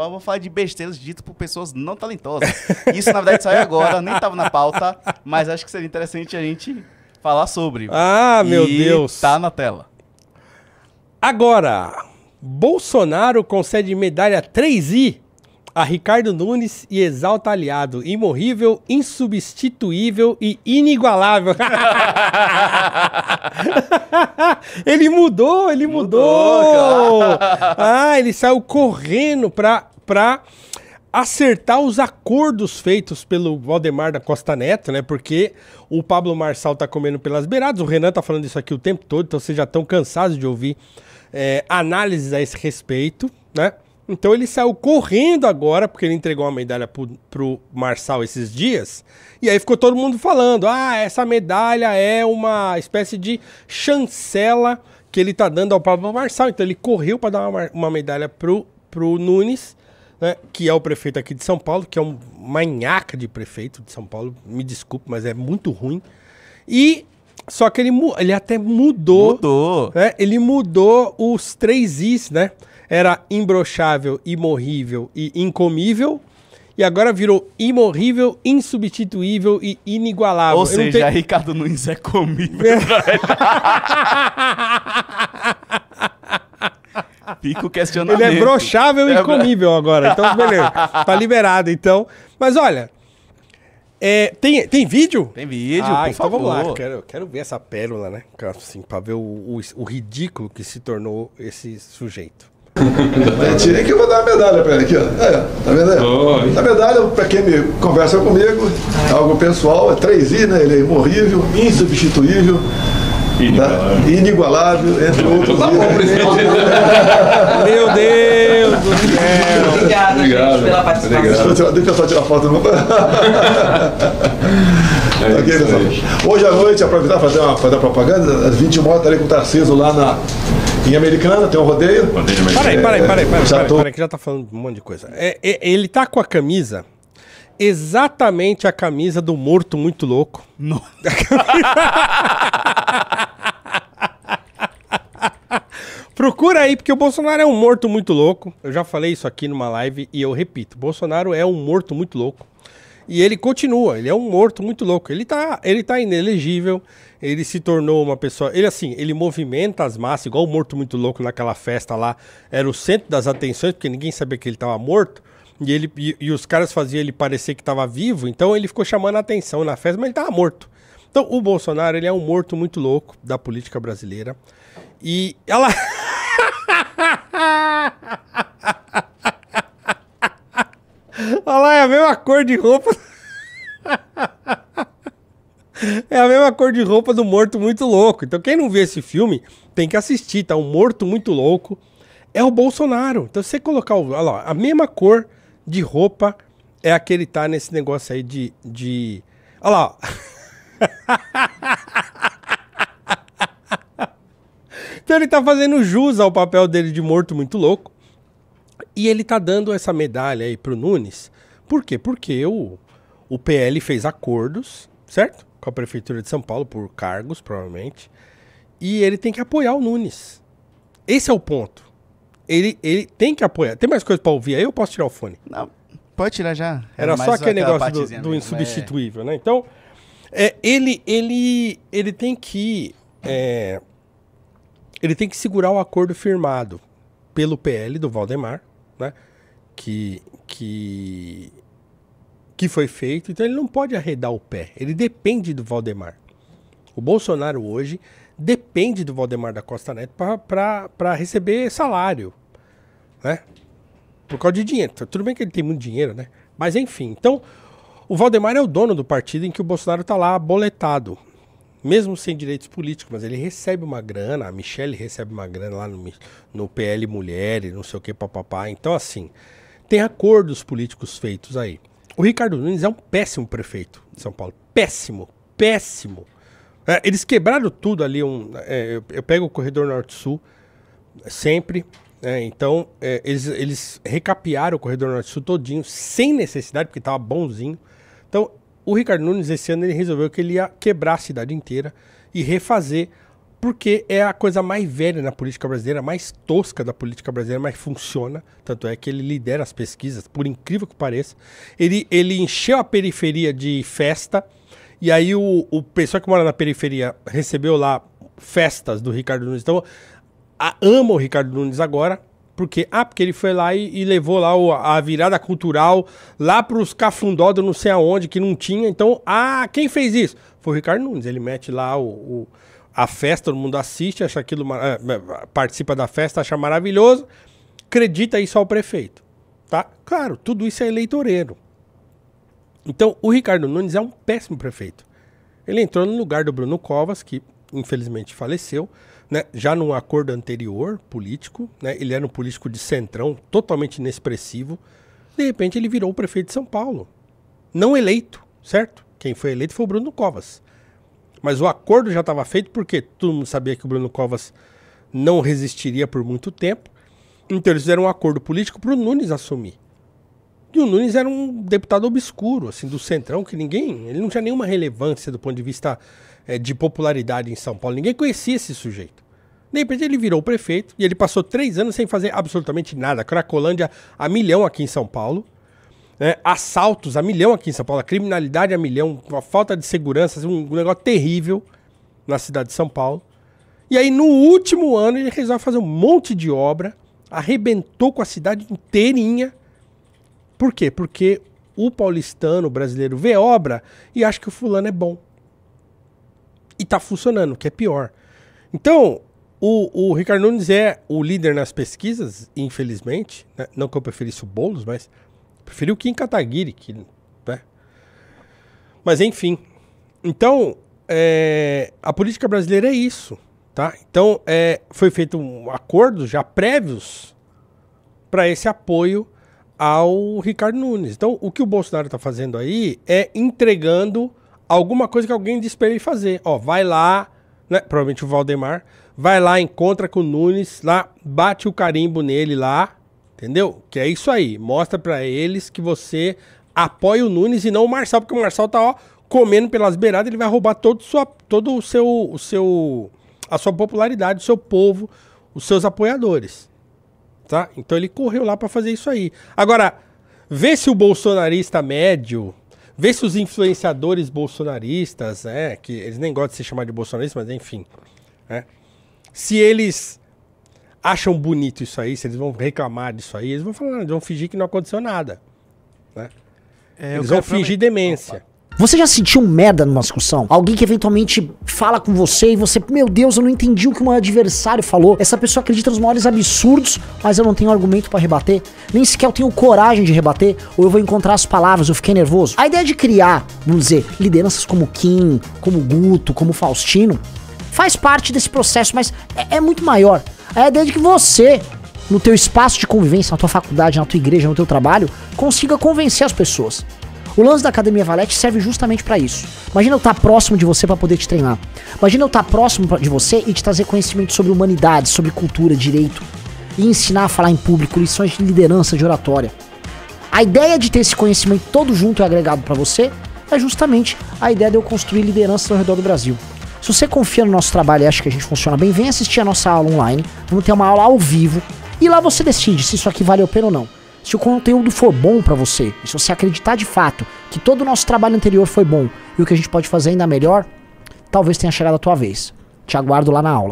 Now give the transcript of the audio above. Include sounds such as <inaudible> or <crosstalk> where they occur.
Mas eu vou falar de besteiras ditas por pessoas não talentosas. Isso, na verdade, saiu agora, nem estava na pauta, mas acho que seria interessante a gente falar sobre. Ah, e meu Deus! Tá na tela. Agora, Bolsonaro concede medalha 3i a Ricardo Nunes e exalta aliado. Imorrível, insubstituível e inigualável. <laughs> ele mudou, ele mudou. mudou ah, ele saiu correndo pra para acertar os acordos feitos pelo Valdemar da Costa Neto, né? Porque o Pablo Marçal tá comendo pelas beiradas, o Renan tá falando isso aqui o tempo todo, então vocês já estão cansados de ouvir é, análises a esse respeito, né? Então ele saiu correndo agora, porque ele entregou uma medalha pro, pro Marçal esses dias, e aí ficou todo mundo falando: ah, essa medalha é uma espécie de chancela que ele tá dando ao Pablo Marçal. Então ele correu para dar uma, uma medalha pro, pro Nunes né, que é o prefeito aqui de São Paulo, que é um manhaca de prefeito de São Paulo, me desculpe, mas é muito ruim. E só que ele, ele até mudou. Mudou. Né, ele mudou os três Is, né? Era imbrochável, imorrível e incomível. E agora virou imorrível, insubstituível e inigualável. Ou seja, tenho... Ricardo Nunes é comível. É. <laughs> Fica o questionamento. <laughs> Ele é brochável é e comível agora. Então, beleza. tá liberado, então. Mas olha. É, tem, tem vídeo? Tem vídeo, ah, por então favor. vamos lá. Quero, quero ver essa pérola, né? Assim, pra ver o, o, o ridículo que se tornou esse sujeito. <laughs> É, tirei que eu vou dar uma medalha pra ele aqui, ó. É, tá vendo aí? A medalha, pra quem me conversa comigo, é algo pessoal, é 3i, né? Ele é imorrível, insubstituível. Inigualável. Tá? Inigualável, entre tá outros. Tá bom, né? presidente. <laughs> pela participação. Obrigado. Deixa eu só tirar foto. <laughs> É <laughs> okay, Hoje à noite, aproveitar e fazer, uma, fazer uma propaganda, às 21 horas estarei com o Tarciso lá na, em Americana, tem um rodeio. peraí, peraí, peraí, peraí, que já tá falando um monte de coisa. É, é, ele tá com a camisa exatamente a camisa do morto muito louco. não <laughs> Procura aí, porque o Bolsonaro é um morto muito louco. Eu já falei isso aqui numa live e eu repito: Bolsonaro é um morto muito louco. E ele continua, ele é um morto muito louco. Ele tá, ele tá inelegível, ele se tornou uma pessoa. Ele, assim, ele movimenta as massas, igual o morto muito louco naquela festa lá. Era o centro das atenções, porque ninguém sabia que ele estava morto. E, ele, e, e, os caras faziam ele parecer que estava vivo, então ele ficou chamando a atenção na festa, mas ele estava morto. Então o Bolsonaro, ele é um morto muito louco da política brasileira. E ela. <laughs> Olha lá, é a mesma cor de roupa. É a mesma cor de roupa do Morto Muito Louco. Então, quem não viu esse filme tem que assistir, tá? O Morto Muito Louco é o Bolsonaro. Então, você colocar o, olha lá, a mesma cor de roupa é aquele tá nesse negócio aí de. de olha lá. Então ele tá fazendo jus ao papel dele de morto muito louco. E ele tá dando essa medalha aí pro Nunes. Por quê? Porque o, o PL fez acordos, certo? Com a Prefeitura de São Paulo, por cargos, provavelmente. E ele tem que apoiar o Nunes. Esse é o ponto. Ele, ele tem que apoiar. Tem mais coisa para ouvir aí? Eu posso tirar o fone? Não, pode tirar já. Era, é Era só aquele negócio do, do insubstituível, é... né? Então, é, ele, ele, ele tem que. É, ele tem que segurar o acordo firmado pelo PL do Valdemar, né? Que, que, que foi feito. Então ele não pode arredar o pé. Ele depende do Valdemar. O Bolsonaro hoje depende do Valdemar da Costa Neto para receber salário, né? Por causa de dinheiro. Então, tudo bem que ele tem muito dinheiro, né? Mas enfim, então o Valdemar é o dono do partido em que o Bolsonaro está lá boletado mesmo sem direitos políticos, mas ele recebe uma grana, a Michelle recebe uma grana lá no, no PL Mulher e não sei o que, papapá. Então, assim, tem acordos políticos feitos aí. O Ricardo Nunes é um péssimo prefeito de São Paulo. Péssimo, péssimo. É, eles quebraram tudo ali. Um, é, eu, eu, pego o corredor norte-sul sempre. Né, então, é, então, eles, eles recapearam o corredor norte-sul todinho, sem necessidade, porque estava bonzinho. Então, o Ricardo Nunes, esse ano, ele resolveu que ele ia quebrar a cidade inteira e refazer, porque é a coisa mais velha na política brasileira, mais tosca da política brasileira, mas funciona. Tanto é que ele lidera as pesquisas, por incrível que pareça. Ele, ele encheu a periferia de festa, e aí o, o pessoal que mora na periferia recebeu lá festas do Ricardo Nunes. Então, a, ama o Ricardo Nunes agora, porque, ah, porque ele foi lá e, e levou lá o, a virada cultural lá para os cafundó do não sei aonde, que não tinha. Então, ah, quem fez isso? Foi o Ricardo Nunes. Ele mete lá o, o a festa, todo mundo assiste, acha aquilo, é, é, participa da festa, acha maravilhoso, acredita isso ao prefeito. Tá? Claro, tudo isso é eleitoreiro. Então, o Ricardo Nunes é um péssimo prefeito. Ele entrou no lugar do Bruno Covas, que infelizmente faleceu, né? Já num acordo anterior político, né? ele era um político de centrão, totalmente inexpressivo. De repente ele virou o prefeito de São Paulo. Não eleito, certo? Quem foi eleito foi o Bruno Covas. Mas o acordo já estava feito porque todo mundo sabia que o Bruno Covas não resistiria por muito tempo. Então eles fizeram um acordo político para o Nunes assumir. E o Nunes era um deputado obscuro, assim, do centrão, que ninguém. Ele não tinha nenhuma relevância do ponto de vista eh, de popularidade em São Paulo. Ninguém conhecia esse sujeito. De repente ele virou prefeito e ele passou três anos sem fazer absolutamente nada. Cracolândia a milhão aqui em São Paulo. Né? Assaltos a milhão aqui em São Paulo. criminalidade a milhão. Uma falta de segurança. Um, negócio terrível na cidade de São Paulo. E aí no último ano ele resolve fazer um monte de obra. Arrebentou com a cidade inteirinha. Por quê? Porque o paulistano, brasileiro, vê obra e acha que o fulano é bom. E tá funcionando, que é pior. Então, o, o Ricardo Nunes é o líder nas pesquisas, infelizmente. Né? Não que eu preferisse o Boulos, mas preferi o Kim Kataguiri. Que, né? Mas enfim. Então, é, a política brasileira é isso. Tá? Então, é, foi feito um acordo já prévios para esse apoio ao Ricardo Nunes. Então, o que o Bolsonaro está fazendo aí é entregando alguma coisa que alguém disse para ele fazer. Ó, vai lá, né? provavelmente o Valdemar, vai lá, encontra com o Nunes, lá, bate o carimbo nele lá, entendeu? Que é isso aí. Mostra para eles que você apoia o Nunes e não o Marçal, porque o Marçal tá, ó, comendo pelas beiradas, ele vai roubar todo, sua, todo o seu, o seu, a sua popularidade, o seu povo, os seus apoiadores, tá? Então ele correu lá para fazer isso aí. Agora, vê se o bolsonarista médio, vê se os influenciadores bolsonaristas, é, que eles nem gostam de se chamar de bolsonaristas, mas enfim, né? se eles acham bonito isso aí, se eles vão reclamar disso aí, eles vão falar, eles vão fingir que não aconteceu nada. Né? É, eles vão fingir demência. Opa. Você já sentiu um merda numa discussão? Alguém que eventualmente fala com você e você, meu Deus, eu não entendi o que um adversário falou. Essa pessoa acredita nos maiores absurdos, mas eu não tenho argumento para rebater. Nem sequer eu tenho coragem de rebater, ou eu vou encontrar as palavras, eu fiquei nervoso. A ideia de criar, vamos dizer, lideranças como Kim, como Guto, como Faustino, faz parte desse processo, mas é, é muito maior. É desde que você, no teu espaço de convivência, na tua faculdade, na tua igreja, no teu trabalho, consiga convencer as pessoas. O lance da Academia Valete serve justamente para isso. Imagina eu estar tá próximo de você para poder te treinar. Imagina eu estar tá próximo de você e te trazer conhecimento sobre humanidade, sobre cultura, direito. E ensinar a falar em público, lições de liderança, de oratória. A ideia de ter esse conhecimento todo junto e agregado para você é justamente a ideia de eu construir liderança ao redor do Brasil. Se você confia no nosso trabalho e acha que a gente funciona bem, vem assistir a nossa aula online. Vamos ter uma aula ao vivo e lá você decide se isso aqui vale a pena ou não. Se o conteúdo for bom para você, se você acreditar de fato que todo o nosso trabalho anterior foi bom e o que a gente pode fazer ainda melhor, talvez tenha chegado a tua vez. Te aguardo lá na aula.